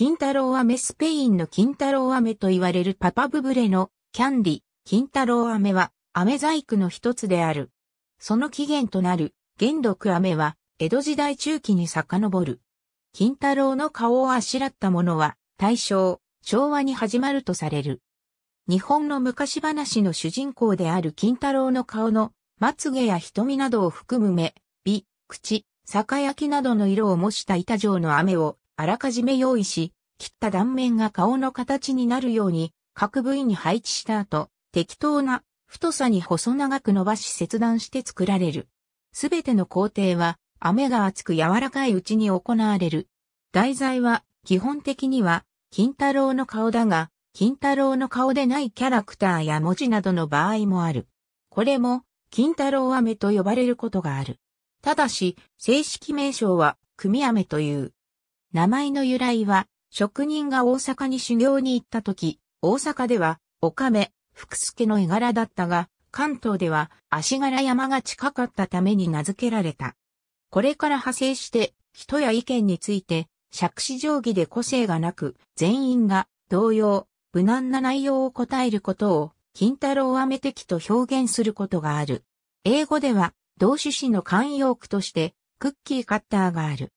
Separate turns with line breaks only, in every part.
金太郎飴スペインの金太郎飴と言われるパパブブレのキャンディ、金太郎飴は飴細工の一つである。その起源となる元禄飴は江戸時代中期に遡る。金太郎の顔をあしらったものは大正、昭和に始まるとされる。日本の昔話の主人公である金太郎の顔のまつげや瞳などを含む目、美、口、酒焼きなどの色を模した板状の飴をあらかじめ用意し、切った断面が顔の形になるように各部位に配置した後、適当な太さに細長く伸ばし切断して作られる。すべての工程は雨が厚く柔らかいうちに行われる。題材は基本的には金太郎の顔だが、金太郎の顔でないキャラクターや文字などの場合もある。これも金太郎飴と呼ばれることがある。ただし、正式名称は組飴という。名前の由来は職人が大阪に修行に行った時、大阪では、おかめ、福助の絵柄だったが、関東では足柄山が近かったために名付けられた。これから派生して、人や意見について、尺子定規で個性がなく、全員が同様、無難な内容を答えることを、金太郎飴的と表現することがある。英語では、同種子の慣用句として、クッキーカッターがある。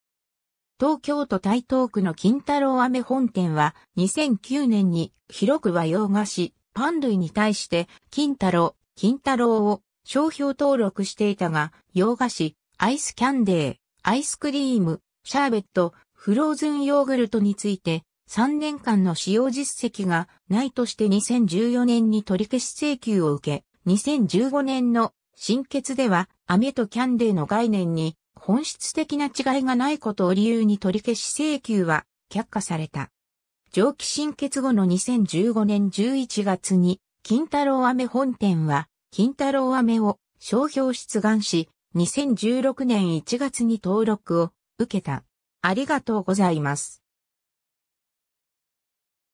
東京都台東区の金太郎飴本店は2009年に広く和洋菓子、パン類に対して金太郎、金太郎を商標登録していたが、洋菓子、アイスキャンデー、アイスクリーム、シャーベット、フローズンヨーグルトについて3年間の使用実績がないとして2014年に取り消し請求を受け、2015年の新決では、飴とキャンデーの概念に本質的な違いがないことを理由に取り消し請求は却下された。上記新決後の2015年11月に、金太郎飴本店は、金太郎飴を商標出願し、2016年1月に登録を受けた。ありがとうございます。